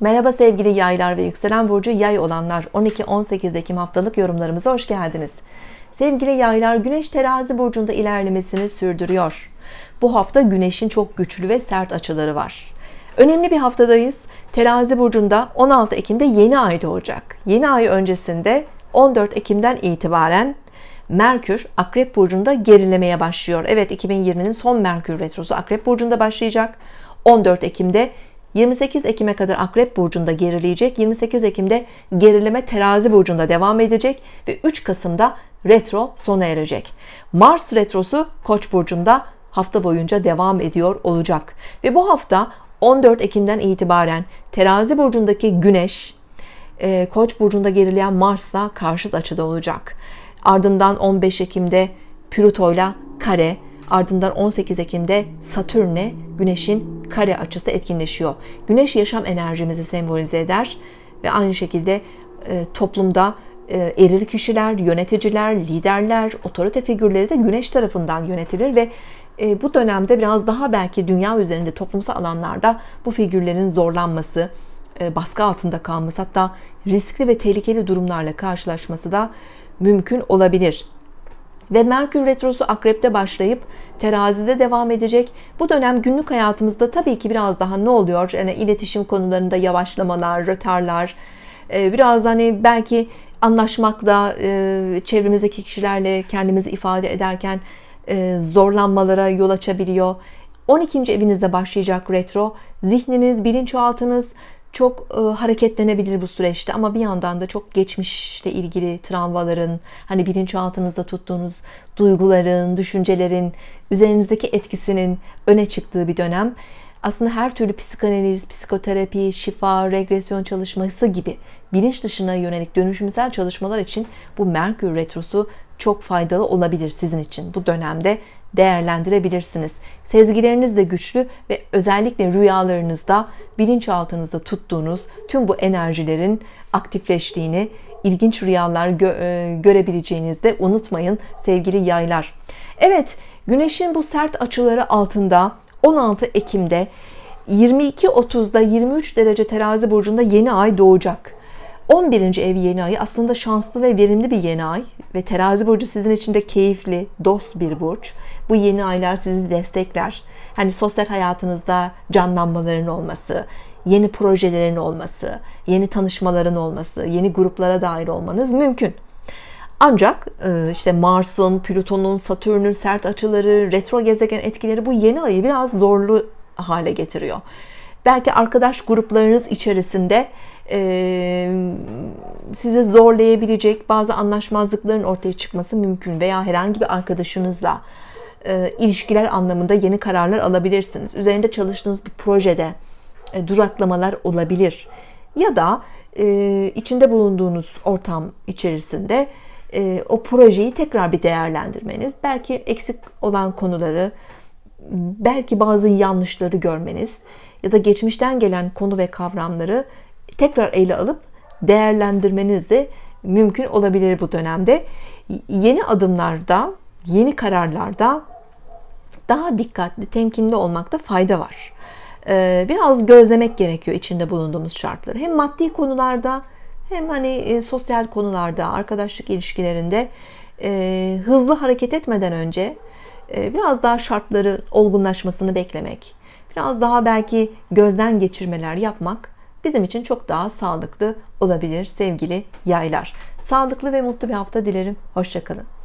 Merhaba sevgili yaylar ve yükselen burcu yay olanlar 12-18 Ekim haftalık yorumlarımıza hoş geldiniz. Sevgili yaylar güneş terazi burcunda ilerlemesini sürdürüyor. Bu hafta güneşin çok güçlü ve sert açıları var. Önemli bir haftadayız. Terazi burcunda 16 Ekim'de yeni ay doğacak. Yeni ay öncesinde 14 Ekim'den itibaren Merkür Akrep burcunda gerilemeye başlıyor. Evet 2020'nin son Merkür retrosu Akrep burcunda başlayacak. 14 Ekim'de 28 Ekim'e kadar Akrep Burcu'nda gerileyecek. 28 Ekim'de gerileme Terazi Burcu'nda devam edecek ve 3 Kasım'da retro sona erecek. Mars retrosu Koç Burcu'nda hafta boyunca devam ediyor olacak. Ve bu hafta 14 Ekim'den itibaren Terazi Burcu'ndaki Güneş, e, Koç Burcu'nda gerileyen Mars'la karşıt açıda olacak. Ardından 15 Ekim'de Plüto'yla kare Ardından 18 Ekim'de Satürn'e Güneş'in kare açısı etkinleşiyor. Güneş yaşam enerjimizi sembolize eder ve aynı şekilde e, toplumda e, eril kişiler, yöneticiler, liderler, otorite figürleri de güneş tarafından yönetilir ve e, bu dönemde biraz daha belki dünya üzerinde toplumsal alanlarda bu figürlerin zorlanması, e, baskı altında kalması hatta riskli ve tehlikeli durumlarla karşılaşması da mümkün olabilir ve Merkür Retrosu Akrep'te başlayıp terazide devam edecek. Bu dönem günlük hayatımızda tabii ki biraz daha ne oluyor? Yani iletişim konularında yavaşlamalar, röterler, e, biraz hani belki anlaşmakla, e, çevremizdeki kişilerle kendimizi ifade ederken e, zorlanmalara yol açabiliyor. 12. evinizde başlayacak retro, zihniniz, bilinçaltınız, çok e, hareketlenebilir bu süreçte ama bir yandan da çok geçmişle ilgili travmaların, hani bilinçaltınızda tuttuğunuz duyguların, düşüncelerin üzerinizdeki etkisinin öne çıktığı bir dönem. Aslında her türlü psikanaliz, psikoterapi, şifa, regresyon çalışması gibi bilinç dışına yönelik dönüşümsel çalışmalar için bu Merkür retrosu çok faydalı olabilir sizin için. Bu dönemde değerlendirebilirsiniz. Sezgileriniz de güçlü ve özellikle rüyalarınızda, bilinçaltınızda tuttuğunuz tüm bu enerjilerin aktifleştiğini, ilginç rüyalar gö- e, görebileceğinizi de unutmayın sevgili yaylar. Evet, güneşin bu sert açıları altında 16 Ekim'de 22.30'da 23 derece terazi burcunda yeni ay doğacak. 11. ev yeni ayı aslında şanslı ve verimli bir yeni ay ve terazi burcu sizin için de keyifli, dost bir burç. Bu yeni aylar sizi destekler. Hani sosyal hayatınızda canlanmaların olması, yeni projelerin olması, yeni tanışmaların olması, yeni gruplara dahil olmanız mümkün. Ancak e, işte Mars'ın, Plüton'un, Satürn'ün sert açıları, retro gezegen etkileri bu yeni ayı biraz zorlu hale getiriyor. Belki arkadaş gruplarınız içerisinde e, sizi zorlayabilecek bazı anlaşmazlıkların ortaya çıkması mümkün veya herhangi bir arkadaşınızla e, ilişkiler anlamında yeni kararlar alabilirsiniz. Üzerinde çalıştığınız bir projede e, duraklamalar olabilir. Ya da e, içinde bulunduğunuz ortam içerisinde e, o projeyi tekrar bir değerlendirmeniz, belki eksik olan konuları, belki bazı yanlışları görmeniz ya da geçmişten gelen konu ve kavramları tekrar ele alıp değerlendirmeniz de mümkün olabilir bu dönemde. Yeni adımlarda, yeni kararlarda daha dikkatli, temkinli olmakta fayda var. Ee, biraz gözlemek gerekiyor içinde bulunduğumuz şartları. Hem maddi konularda hem hani e, sosyal konularda, arkadaşlık ilişkilerinde e, hızlı hareket etmeden önce e, biraz daha şartları olgunlaşmasını beklemek, biraz daha belki gözden geçirmeler yapmak bizim için çok daha sağlıklı olabilir sevgili yaylar. Sağlıklı ve mutlu bir hafta dilerim. Hoşçakalın.